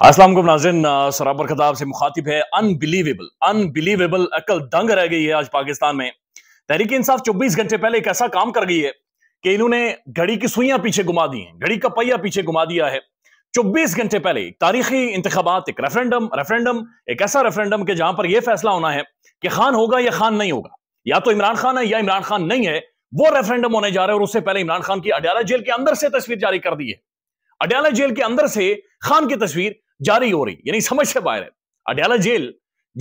असलम नाजिन सराबर खताब से मुखातिब है अनबिलीवेबल अनबिलीवेबल अकल दंग रह गई है आज पाकिस्तान में तहरीक इंसाफ चौबीस घंटे पहले एक ऐसा काम कर गई है कि इन्होंने घड़ी की सुइयां पीछे घुमा दी हैं घड़ी का पहिया पीछे घुमा दिया है चौबीस घंटे पहले तारीखी इंतबात एक रेफरेंडम रेफरेंडम एक ऐसा रेफरेंडम के जहां पर यह फैसला होना है कि खान होगा या खान नहीं होगा या तो इमरान खान है या इमरान खान नहीं है वो रेफरेंडम होने जा रहे हैं और उससे पहले इमरान खान की अडियाला जेल के अंदर से तस्वीर जारी कर दी है अडयाला जेल के अंदर से खान की तस्वीर जारी हो रही यानी समझ से बाहर है अडयाला जेल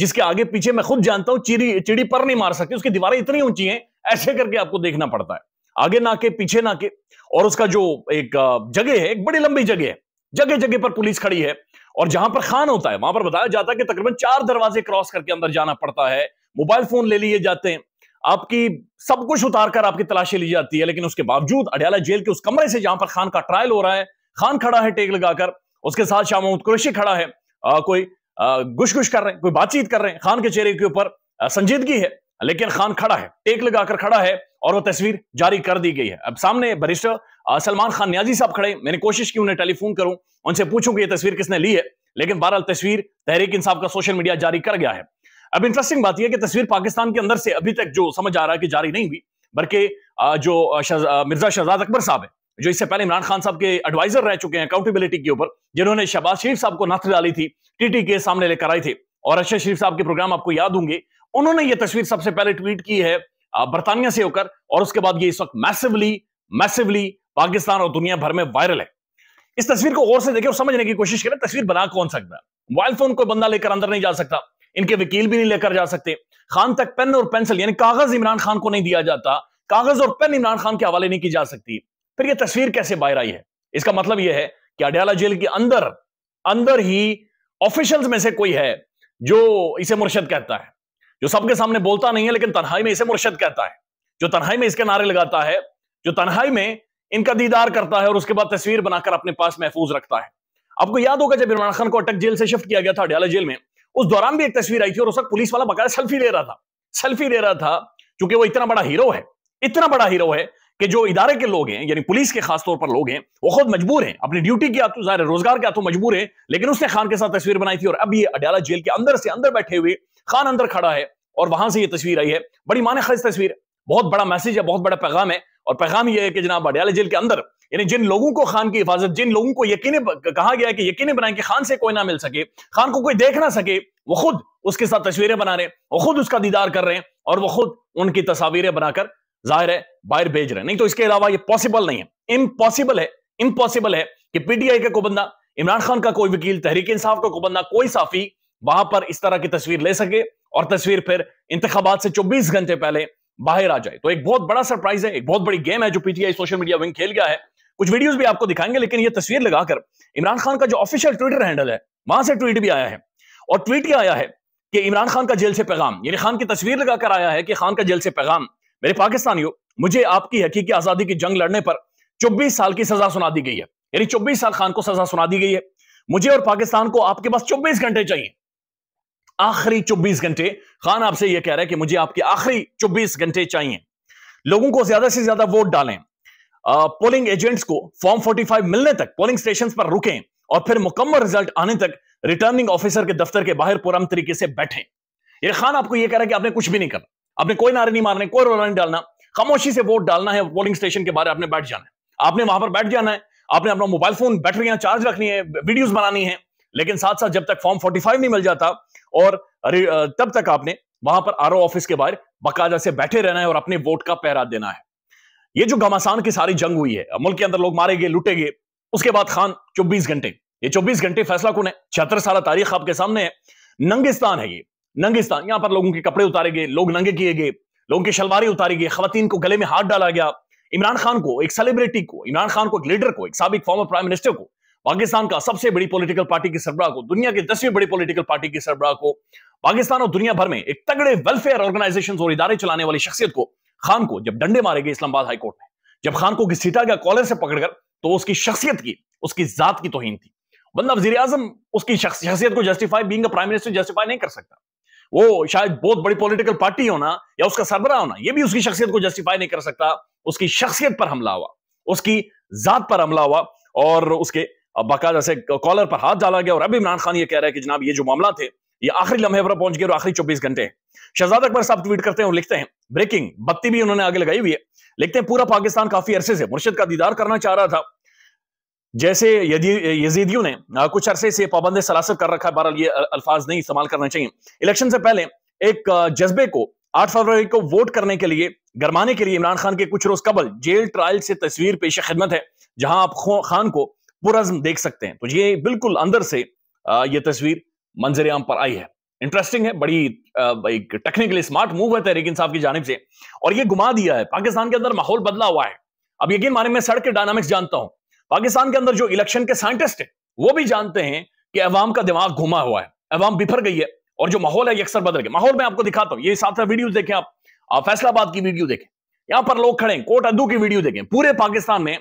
जिसके आगे पीछे मैं खुद जानता हूं चिड़ी चिड़ी पर नहीं मार सकती उसकी दीवारें इतनी ऊंची हैं ऐसे करके आपको देखना पड़ता है आगे ना के पीछे ना के और उसका जो एक जगह है एक बड़ी लंबी जगह है जगह जगह पर पुलिस खड़ी है और जहां पर खान होता है वहां पर बताया जाता है कि तकरीबन चार दरवाजे क्रॉस करके अंदर जाना पड़ता है मोबाइल फोन ले लिए जाते हैं आपकी सब कुछ उतारकर आपकी तलाशी ली जाती है लेकिन उसके बावजूद अडयाला जेल के उस कमरे से जहां पर खान का ट्रायल हो रहा है खान खड़ा है टेक लगाकर उसके साथ शाह महमूद कुरैशी खड़ा है आ, कोई गुश गुश कर रहे हैं कोई बातचीत कर रहे हैं खान के चेहरे के ऊपर संजीदगी है लेकिन खान खड़ा है टेक लगाकर खड़ा है और वो तस्वीर जारी कर दी गई है अब सामने वरिष्ठ सलमान खान न्याजी साहब खड़े मैंने कोशिश की उन्हें टेलीफोन करूं उनसे पूछूं कि ये तस्वीर किसने ली है लेकिन बहरहाल तस्वीर तहरीक इंसाफ का सोशल मीडिया जारी कर गया है अब इंटरेस्टिंग बात यह कि तस्वीर पाकिस्तान के अंदर से अभी तक जो समझ आ रहा है कि जारी नहीं हुई बल्कि जो मिर्जा शहजाद अकबर साहब है जो इससे पहले इमरान खान साहब के एडवाइजर रह चुके हैं अकाउंटेबिलिटी के ऊपर जिन्होंने शहबाज शरीफ साहब को नथ डाली थी टीटी के सामने लेकर आए थे और अशद शरीफ साहब के प्रोग्राम आपको याद होंगे उन्होंने ये तस्वीर सबसे पहले ट्वीट की है बरतानिया से होकर और उसके बाद ये इस वक्त मैसिवली मैसिवली पाकिस्तान और दुनिया भर में वायरल है इस तस्वीर को गौर से देखे और समझने की कोशिश करें तस्वीर बना कौन सकता है मोबाइल फोन कोई बंदा लेकर अंदर नहीं जा सकता इनके वकील भी नहीं लेकर जा सकते खान तक पेन और पेंसिल यानी कागज इमरान खान को नहीं दिया जाता कागज और पेन इमरान खान के हवाले नहीं की जा सकती फिर ये तस्वीर कैसे बाहर आई है इसका मतलब यह है कि अडयाला जेल के अंदर अंदर ही ऑफिशियल्स में से कोई है जो इसे मुर्शद कहता है जो सबके सामने बोलता नहीं है लेकिन तनहाई में इसे मुर्शद कहता है जो तनहाई में इसके नारे लगाता है जो तनहाई में इनका दीदार करता है और उसके बाद तस्वीर बनाकर अपने पास महफूज रखता है आपको याद होगा जब इमरान खान को अटक जेल से शिफ्ट किया गया था अडयाला जेल में उस दौरान भी एक तस्वीर आई थी और उस वक्त पुलिस वाला बकाया सेल्फी ले रहा था सेल्फी ले रहा था क्योंकि वो इतना बड़ा हीरो है इतना बड़ा हीरो है कि जो इदारे के लोग हैं यानी पुलिस के खासतौर पर लोग हैं वो खुद मजबूर हैं अपनी ड्यूटी के हाथों जाहिर रोजगार के हाथों मजबूर है लेकिन उसने खान के साथ तस्वीर बनाई थी और अब ये अडयाला जेल के अंदर से अंदर बैठे हुए खान अंदर खड़ा है और वहां से ये तस्वीर आई है बड़ी माने खास तस्वीर बहुत बड़ा मैसेज है बहुत बड़ा पैगाम है और पैगाम यह है कि जनाब अडयाला जेल के अंदर यानी जिन लोगों को खान की हिफाजत जिन लोगों को यकीन कहा गया कि यकीन बनाए कि खान से कोई ना मिल सके खान को कोई देख ना सके वो खुद उसके साथ तस्वीरें बना रहे हैं वो खुद उसका दीदार कर रहे हैं और वो खुद उनकी तस्वीरें बनाकर जाहिर है बाहर भेज रहे हैं नहीं तो इसके अलावा ये पॉसिबल नहीं है इम्पॉसिबल है इम्पॉसिबल है कि पीटीआई का कोई बंदा इमरान खान का कोई वकील तहरीक इंसाफ का कोई बंदा कोई साफी वहां पर इस तरह की तस्वीर ले सके और तस्वीर फिर इंतबात से चौबीस घंटे पहले बाहर आ जाए तो एक बहुत बड़ा सरप्राइज है एक बहुत बड़ी गेम है जो पीटीआई सोशल मीडिया विंग खेल गया है कुछ वीडियोस भी आपको दिखाएंगे लेकिन ये तस्वीर लगाकर इमरान खान का जो ऑफिशियल ट्विटर हैंडल है वहां से ट्वीट भी आया है और ट्वीट क्या आया है कि इमरान खान का जेल से पैगाम यानी खान की तस्वीर लगाकर आया है कि खान का जेल से पैगाम मेरे पाकिस्तानियों मुझे आपकी हकीकी आजादी की जंग लड़ने पर चौबीस साल की सजा सुना दी गई है यानी चौबीस साल खान को सजा सुना दी गई है मुझे और पाकिस्तान को आपके पास चौबीस घंटे चाहिए आखिरी चौबीस घंटे खान आपसे यह कह रहा है कि मुझे आपके आखिरी चौबीस घंटे चाहिए लोगों को ज्यादा से ज्यादा वोट डालें पोलिंग एजेंट्स को फॉर्म फाइव मिलने तक पोलिंग स्टेशन पर रुकें और फिर मुकम्मल रिजल्ट आने तक रिटर्निंग ऑफिसर के दफ्तर के बाहर पुरम तरीके से बैठे ये खान आपको यह कह रहा है कि आपने कुछ भी नहीं करना आपने कोई नारे नहीं मारने कोई रोला नहीं डालना खामोशी से वोट डालना है पोलिंग स्टेशन के बारे आपने बैठ जाना है आपने वहां पर बैठ जाना है आपने अपना मोबाइल फोन बैटरियां चार्ज रखनी है वीडियोस बनानी है लेकिन साथ साथ जब तक फॉर्म 45 नहीं मिल जाता और तब तक आपने वहां पर आर ऑफिस के बाहर बकायदा से बैठे रहना है और अपने वोट का पहरा देना है ये जो घमासान की सारी जंग हुई है मुल्क के अंदर लोग मारे गए लुटे गए उसके बाद खान चौबीस घंटे ये चौबीस घंटे फैसला कौन है छिहत्तर साल तारीख आपके सामने है नंगिस्तान है ये नंगिस्तान यहां पर लोगों के कपड़े उतारे गए लोग नंगे किए गए लोगों की शलवारें उतारी गई खातन को गले में हाथ डाला गया इमरान खान को एक सेलिब्रिटी को इमरान खान को एक लीडर को एक सबक फॉर्मर प्राइम मिनिस्टर को पाकिस्तान का सबसे बड़ी पॉलिटिकल पार्टी की सरबराह को दुनिया की दसवीं बड़ी पॉलिटिकल पार्टी की सरबराह को पाकिस्तान और दुनिया भर में एक तगड़े वेलफेयर ऑर्गेनाइजेशन और इदारे चलाने वाली शख्सियत को खान को जब डंडे मारे गए इस्लामाबाद हाईकोर्ट में जब खान को घसीटा गया कॉलर से पकड़कर तो उसकी शख्सियत की उसकी जात की तोहन थी बंदा मतलब वजी उसकी शख्सियत को justify being prime minister justify नहीं कर सकता वो शायद बहुत बड़ी पॉलिटिकल पार्टी होना या उसका सरबरा होना यह भी उसकी शख्सियत को जस्टिफाई नहीं कर सकता उसकी शख्सियत पर हमला हुआ उसकी जात पर हमला हुआ और उसके बाकायदा से कॉलर पर हाथ डाला गया और अब इमरान खान ये कह रहा है कि जनाब ये जो मामला थे ये आखिरी लम्हे पर पहुंच गए और आखिरी चौबीस घंटे शहजाद अकबर साहब ट्वीट करते हैं और लिखते हैं ब्रेकिंग बत्ती भी उन्होंने आगे लगाई हुई है लिखते हैं पूरा पाकिस्तान काफी अरसे से मुर्शिद का दीदार करना चाह रहा था जैसे यजीदियों ने कुछ अरसे से पाबंद सलासत कर रखा है बहरहाल ये अल्फाज नहीं इस्तेमाल करना चाहिए इलेक्शन से पहले एक जज्बे को 8 फरवरी को वोट करने के लिए गरमाने के लिए इमरान खान के कुछ रोज कबल जेल ट्रायल से तस्वीर पेश खिदमत है जहां आप खान को पुरजम देख सकते हैं तो ये बिल्कुल अंदर से ये तस्वीर मंजर आम पर आई है इंटरेस्टिंग है बड़ी एक टेक्निकली स्मार्ट मूव है तहरीक इंसाफ की जानब से और ये घुमा दिया है पाकिस्तान के अंदर माहौल बदला हुआ है अब यकीन माने मैं सड़क के डायनामिक्स जानता हूं पाकिस्तान के अंदर जो इलेक्शन के साइंटिस्ट है वो भी जानते हैं कि अवाम का दिमाग घुमा हुआ है अवाम बिफर गई है और जो माहौल है अक्सर बदल गया माहौल में आपको दिखाता हूं ये साथ साथ वीडियो देखें आप, आप फैसलाबाद की वीडियो देखें यहां पर लोग खड़े हैं कोट अद्दू की वीडियो देखें पूरे पाकिस्तान में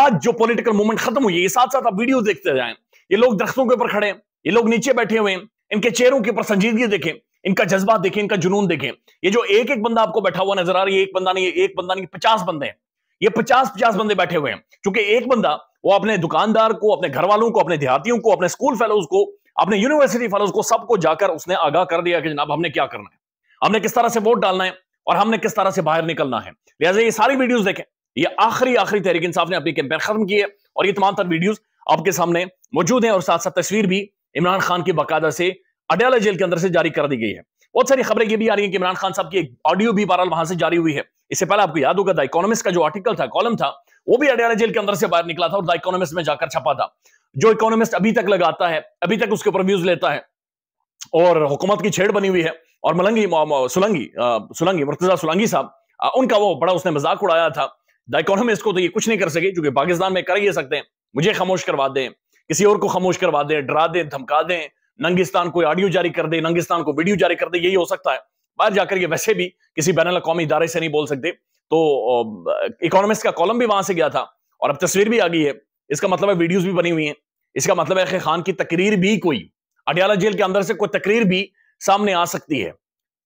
आज जो पोलिटिकल मूवमेंट खत्म हुई है ये साथ साथ आप वीडियो देखते जाए ये लोग दरख्तों के ऊपर खड़े हैं ये लोग नीचे बैठे हुए हैं इनके चेहरों के ऊपर संजीदगी देखें इनका जज्बा देखें इनका जुनून देखें ये जो एक एक बंदा आपको बैठा हुआ नजर आ रही है एक बंदा नहीं एक बंदा नहीं पचास बंदे हैं ये पचास पचास बंदे बैठे हुए हैं क्योंकि एक बंदा वो अपने दुकानदार को अपने घर वालों को अपने देहातियों को अपने स्कूल फेलोज को अपने यूनिवर्सिटी फेलोज को सबको जाकर उसने आगाह कर दिया कि जनाब हमने क्या करना है हमने किस तरह से वोट डालना है और हमने किस तरह से बाहर निकलना है लिहाजा ये सारी वीडियोज देखें ये आखिरी आखिरी तहरीक इंसाफ ने अपनी कैंपेन खत्म की है और ये तमाम तर वीडियोज आपके सामने मौजूद है और साथ साथ तस्वीर भी इमरान खान की बाकायदा से अडयाला जेल के अंदर से जारी कर दी गई है बहुत सारी खबरें ये भी आ रही है कि इमरान खान साहब की एक ऑडियो भी बहरहाल वहां से जारी हुई है इससे पहले आपको याद होगा द इकोनॉमिस्ट का जो आर्टिकल था कॉलम था वो भी अडियाला जेल के अंदर से बाहर निकला था और द इकोनॉमिस्ट में जाकर छपा था जो इकोनॉमिस्ट अभी तक लगाता है अभी तक उसके ऊपर व्यूज लेता है और हुकूमत की छेड़ बनी हुई है और मलंगी सुलंगी सुलंगी मुर्तजा सुलंगी साहब उनका वो बड़ा उसने मजाक उड़ाया था द इकोनॉमिस्ट को तो ये कुछ नहीं कर सके क्योंकि पाकिस्तान में कर ही सकते हैं मुझे खामोश करवा दें किसी और को खामोश करवा दें डरा दें धमका दें नंगिस्तान कोई ऑडियो जारी कर दे नंगिस्तान को वीडियो जारी कर दे यही हो सकता है बाहर जाकर ये वैसे भी किसी बैन अवी इदारे से नहीं बोल सकते तो इकोनॉमिस्ट का कॉलम भी वहां से गया था और अब तस्वीर भी आ गई है इसका मतलब है वीडियोज भी बनी हुई है इसका मतलब है खान की तकरीर भी कोई अडियाला जेल के अंदर से कोई तकरीर भी सामने आ सकती है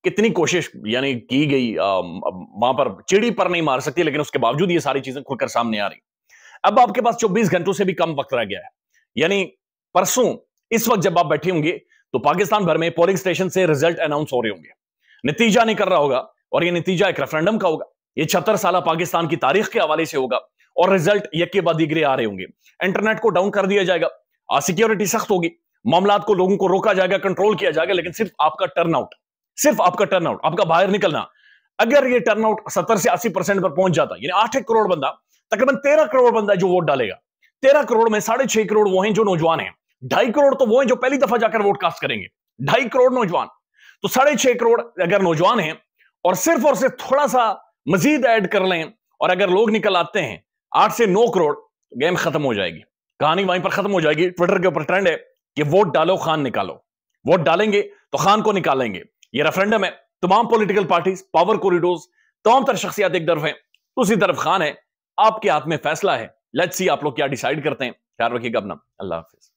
कितनी कोशिश यानी की गई वहां पर चिड़ी पर नहीं मार सकती लेकिन उसके बावजूद ये सारी चीजें खुलकर सामने आ रही अब आपके पास 24 घंटों से भी कम वक्त रह गया है यानी परसों इस वक्त जब आप बैठे होंगे तो पाकिस्तान भर में पोलिंग स्टेशन से रिजल्ट अनाउंस हो रहे होंगे नतीजा नहीं कर रहा होगा और ये नतीजा एक रेफरेंडम का होगा ये छहत्तर साल पाकिस्तान की तारीख के हवाले से होगा और रिजल्ट यके बाद दिगरे आ रहे होंगे इंटरनेट को डाउन कर दिया जाएगा सिक्योरिटी सख्त होगी मामला को लोगों को रोका जाएगा कंट्रोल किया जाएगा लेकिन सिर्फ आपका टर्नआउट सिर्फ आपका टर्नआउट आपका बाहर निकलना अगर ये टर्नआउट सत्तर से अस्सी परसेंट पर पहुंच जाता यानी आठ करोड़ बंदा तकरीबन तेरह करोड़ बंदा जो वोट डालेगा तेरह करोड़ में साढ़े छह करोड़ वो हैं जो नौजवान हैं ढाई करोड़ तो वो है जो पहली दफा जाकर वोट कास्ट करेंगे ढाई करोड़ नौजवान तो साढ़े छह करोड़ अगर नौजवान हैं और सिर्फ और सिर्फ थोड़ा सा मजीद ऐड कर लें और अगर लोग निकल आते हैं आठ से नौ करोड़ तो गेम खत्म हो जाएगी कहानी वहीं पर खत्म हो जाएगी ट्विटर के ऊपर ट्रेंड है कि वोट डालो खान निकालो वोट डालेंगे तो खान को निकालेंगे ये रेफरेंडम है तमाम पॉलिटिकल पार्टीज पावर कोरिडोर तमाम तरह शख्सियात एक तरफ है दूसरी तो तरफ खान है आपके हाथ में फैसला है लेट्स सी आप लोग क्या डिसाइड करते हैं ख्याल रखिएगा अपना अल्लाह हाफिज